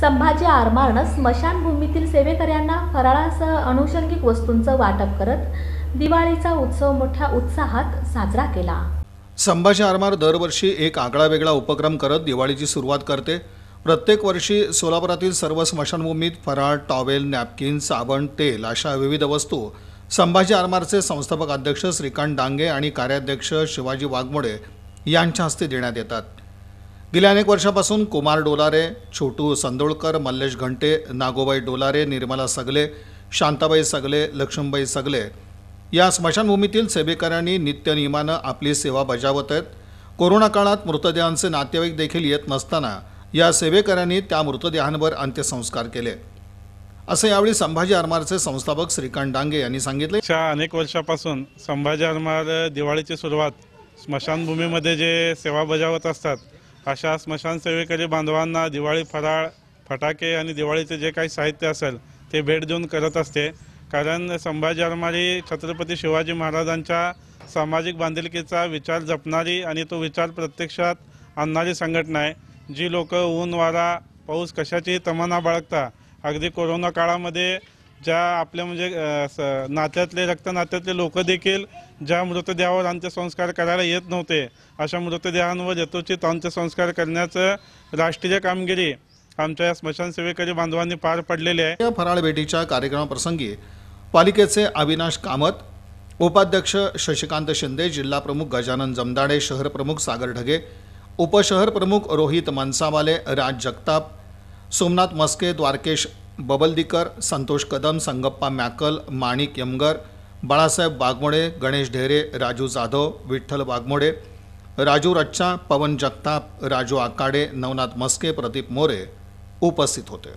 संभाजी आरमारनं स्मशानभूमीतील सेवेकऱ्यांना फराळासह अनुषंगिक वस्तूंचं वाटप करत दिवाळीचा उत्सव मोठ्या उत्साहात साजरा केला संभाजी आरमार दरवर्षी एक आगळा वेगळा उपक्रम करत दिवाळीची सुरुवात करते प्रत्येक वर्षी सोलापुरातील सर्व स्मशानभूमीत फराळ टॉवेल नॅपकिन साबण तेल अशा विविध वस्तू संभाजी आरमारचे संस्थापक अध्यक्ष श्रीकांत डांगे आणि कार्याध्यक्ष शिवाजी वाघमोडे यांच्या हस्ते देण्यात येतात गेल्या अनेक वर्षापासून कुमार डोलारे छोटू संदोळकर मल्लेश घंटे नागोबाई डोलारे निर्मला सगले शांताबाई सगले लक्ष्मीबाई सगले या स्मशानभूमीतील सेवेकऱ्यांनी नित्यनियमानं आपली सेवा बजावत आहेत कोरोना काळात मृतदेहांचे नातेवाईक देखील येत नसताना या सेवेकऱ्यांनी त्या मृतदेहांवर अंत्यसंस्कार केले असं यावेळी संभाजी आरमारचे संस्थापक श्रीकांत डांगे यांनी सांगितले अनेक वर्षापासून संभाजी आरमार दिवाळीची सुरुवात स्मशानभूमीमध्ये जे सेवा बजावत असतात अशा सेवेकरी बांधवांना दिवाळी फराळ फटाके आणि दिवाळीचे जे काही साहित्य असेल ते भेट देऊन करत असते कारण संभाजी अरमारी छत्रपती शिवाजी महाराजांच्या सामाजिक बांधिलकीचा विचार जपणारी आणि तो विचार प्रत्यक्षात आणणारी संघटना आहे जी लोक ऊन वारा पाऊस कशाची तमना बाळगता अगदी कोरोना काळामध्ये ज्या आपल्या म्हणजे नात्यातले रक्त नात्यातले लोक देखील ज्या मृतदेहावर अंत्यसंस्कार करायला येत नव्हते अशा मृतदेहांवर यथोचित अंत्यसंस्कार करण्याचं राष्ट्रीय कामगिरी आमच्या या स्मशानसेवेकरी बांधवांनी पार पडलेले आहे फराळ भेटीच्या कार्यक्रमाप्रसंगी पालिकेचे अविनाश कामत उपाध्यक्ष शशिकांत शिंदे जिल्हा प्रमुख गजानन जमदाडे शहर प्रमुख सागर ढगे उपशहर प्रमुख रोहित मनसावाले राज जगताप सोमनाथ मस्के द्वारकेश बबलदीकर संतोष कदम संगप्पा मॅकल माणिक यमगर बाळासाहेब बागमोडे गणेश ढेरे राजू जाधव विठ्ठल बागमोडे राजू रच्चा पवन जगताप राजू आकाडे नवनाथ मस्के प्रदीप मोरे उपस्थित होते